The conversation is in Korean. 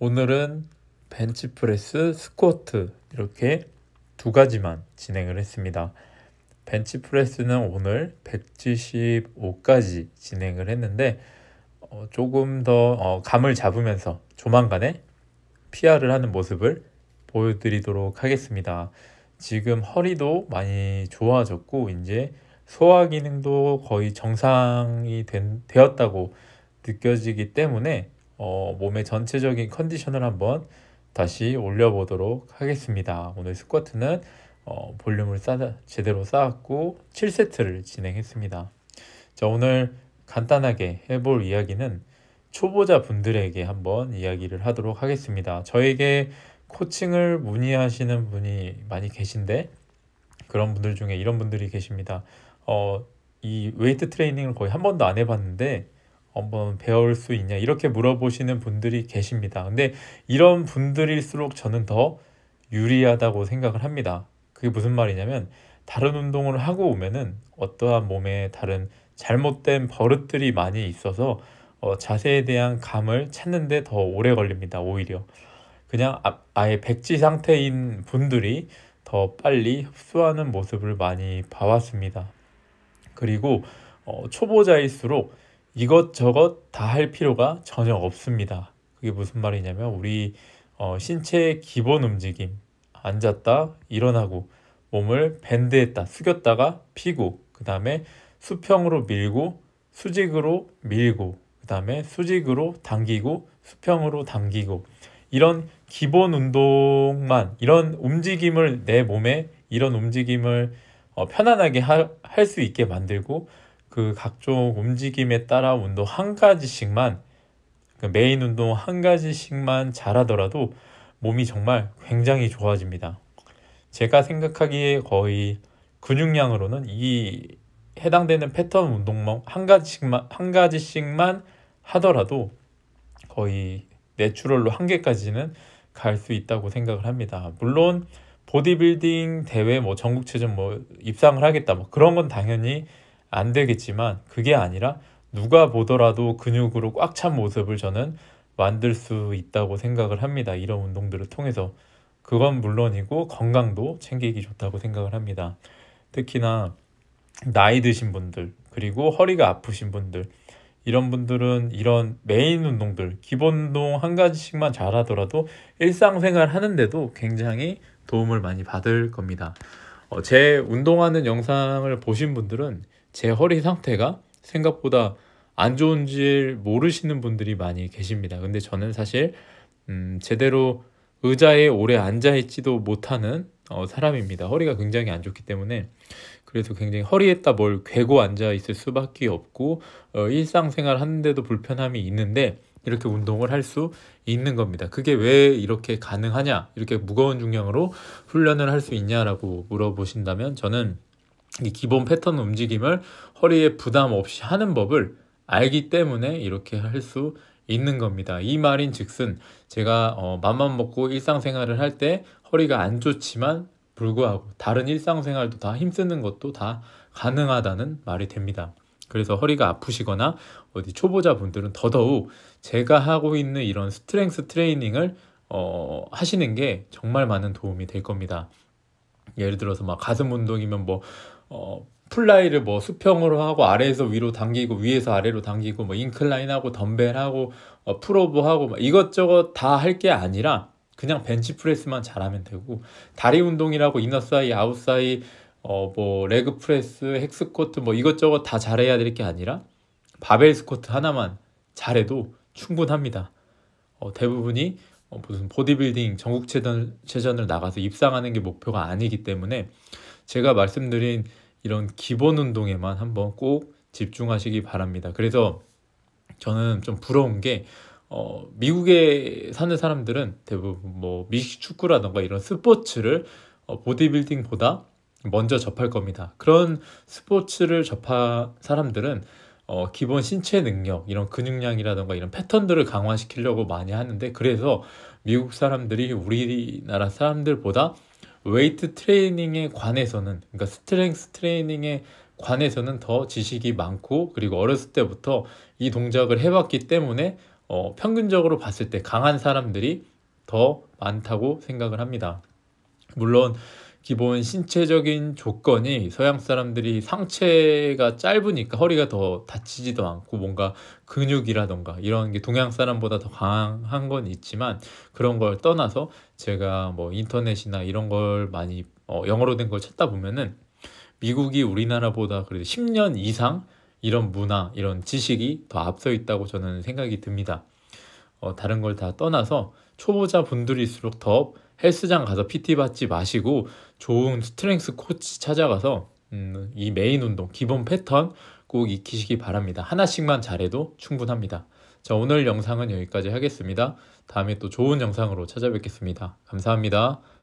오늘은 벤치프레스, 스쿼트 이렇게 두 가지만 진행을 했습니다. 벤치프레스는 오늘 175까지 진행을 했는데 어, 조금 더 어, 감을 잡으면서 조만간에 PR을 하는 모습을 보여드리도록 하겠습니다. 지금 허리도 많이 좋아졌고 이제 소화 기능도 거의 정상이 된, 되었다고 느껴지기 때문에 어, 몸의 전체적인 컨디션을 한번 다시 올려보도록 하겠습니다. 오늘 스쿼트는 어, 볼륨을 쌓아, 제대로 쌓았고 7세트를 진행했습니다. 자, 오늘 간단하게 해볼 이야기는 초보자 분들에게 한번 이야기를 하도록 하겠습니다. 저에게 코칭을 문의하시는 분이 많이 계신데 그런 분들 중에 이런 분들이 계십니다. 어, 이 웨이트 트레이닝을 거의 한 번도 안 해봤는데 한번 배울 수 있냐 이렇게 물어보시는 분들이 계십니다. 근데 이런 분들일수록 저는 더 유리하다고 생각을 합니다. 그게 무슨 말이냐면 다른 운동을 하고 오면은 어떠한 몸에 다른 잘못된 버릇들이 많이 있어서 어, 자세에 대한 감을 찾는데 더 오래 걸립니다. 오히려 그냥 아, 아예 백지 상태인 분들이 더 빨리 흡수하는 모습을 많이 봐왔습니다. 그리고 어, 초보자일수록 이것저것 다 할 필요가 전혀 없습니다. 그게 무슨 말이냐면 우리 어, 신체의 기본 움직임 앉았다 일어나고 몸을 밴드했다 숙였다가 피고 그 다음에 수평으로 밀고 수직으로 밀고 그 다음에 수직으로 당기고 수평으로 당기고 이런 기본 운동만 이런 움직임을 내 몸에 이런 움직임을 어, 편안하게 할 수 있게 만들고 그 각종 움직임에 따라 운동 한 가지씩만 그 메인 운동 한 가지씩만 잘하더라도 몸이 정말 굉장히 좋아집니다. 제가 생각하기에 거의 근육량으로는 이 해당되는 패턴 운동만 한 가지씩만 한 가지씩만 하더라도 거의 내추럴로 한 개까지는 갈 수 있다고 생각을 합니다. 물론 보디빌딩 대회 뭐 전국체전 뭐 입상을 하겠다 뭐 그런 건 당연히 안 되겠지만 그게 아니라 누가 보더라도 근육으로 꽉 찬 모습을 저는 만들 수 있다고 생각을 합니다. 이런 운동들을 통해서 그건 물론이고 건강도 챙기기 좋다고 생각을 합니다. 특히나 나이 드신 분들 그리고 허리가 아프신 분들 이런 분들은 이런 메인 운동들 기본 운동 한 가지씩만 잘하더라도 일상생활 하는데도 굉장히 도움을 많이 받을 겁니다. 어, 제 운동하는 영상을 보신 분들은 제 허리 상태가 생각보다 안 좋은지 모르시는 분들이 많이 계십니다. 근데 저는 사실 음, 제대로 의자에 오래 앉아 있지도 못하는 어, 사람입니다. 허리가 굉장히 안 좋기 때문에 그래서 굉장히 허리에다 뭘 괴고 앉아 있을 수밖에 없고 어, 일상생활 하는데도 불편함이 있는데 이렇게 운동을 할 수 있는 겁니다. 그게 왜 이렇게 가능하냐, 이렇게 무거운 중량으로 훈련을 할 수 있냐라고 물어보신다면 저는 이 기본 패턴 움직임을 허리에 부담 없이 하는 법을 알기 때문에 이렇게 할 수 있는 겁니다. 이 말인 즉슨 제가 어, 맘만 먹고 일상생활을 할 때 허리가 안 좋지만 불구하고 다른 일상생활도 다 힘쓰는 것도 다 가능하다는 말이 됩니다. 그래서 허리가 아프시거나 어디 초보자분들은 더더욱 제가 하고 있는 이런 스트렝스 트레이닝을 어, 하시는 게 정말 많은 도움이 될 겁니다. 예를 들어서 막 가슴 운동이면 뭐 어, 플라이를 뭐 수평으로 하고 아래에서 위로 당기고 위에서 아래로 당기고 뭐 인클라인하고 덤벨하고 어, 풀오브하고 뭐 이것저것 다 할 게 아니라 그냥 벤치 프레스만 잘하면 되고 다리 운동이라고 이너사이 아웃사이 어뭐 레그 프레스 헥스쿼트 뭐 이것저것 다 잘해야 될 게 아니라 바벨 스쿼트 하나만 잘해도 충분합니다. 어, 대부분이 어, 무슨 보디빌딩 전국 체전을 나가서 입상하는 게 목표가 아니기 때문에 제가 말씀드린 이런 기본 운동에만 한번 꼭 집중하시기 바랍니다. 그래서 저는 좀 부러운 게 어, 미국에 사는 사람들은 대부분 뭐 미식 축구라던가 이런 스포츠를 어, 보디빌딩보다 먼저 접할 겁니다. 그런 스포츠를 접한 사람들은 어, 기본 신체 능력, 이런 근육량이라던가 이런 패턴들을 강화시키려고 많이 하는데 그래서 미국 사람들이 우리나라 사람들보다 웨이트 트레이닝에 관해서는 그러니까 스트렝스 트레이닝에 관해서는 더 지식이 많고 그리고 어렸을 때부터 이 동작을 해봤기 때문에 어, 평균적으로 봤을 때 강한 사람들이 더 많다고 생각을 합니다. 물론 기본 신체적인 조건이 서양 사람들이 상체가 짧으니까 허리가 더 다치지도 않고 뭔가 근육이라던가 이런 게 동양 사람보다 더 강한 건 있지만 그런 걸 떠나서 제가 뭐 인터넷이나 이런 걸 많이 어, 영어로 된 걸 찾다 보면은 미국이 우리나라보다 그래도 10년 이상 이런 문화, 이런 지식이 더 앞서 있다고 저는 생각이 듭니다. 어, 다른 걸 다 떠나서 초보자 분들일수록 더 헬스장 가서 PT 받지 마시고 좋은 스트렝스 코치 찾아가서 음, 이 메인 운동 기본 패턴 꼭 익히시기 바랍니다. 하나씩만 잘해도 충분합니다. 자, 오늘 영상은 여기까지 하겠습니다. 다음에 또 좋은 영상으로 찾아뵙겠습니다. 감사합니다.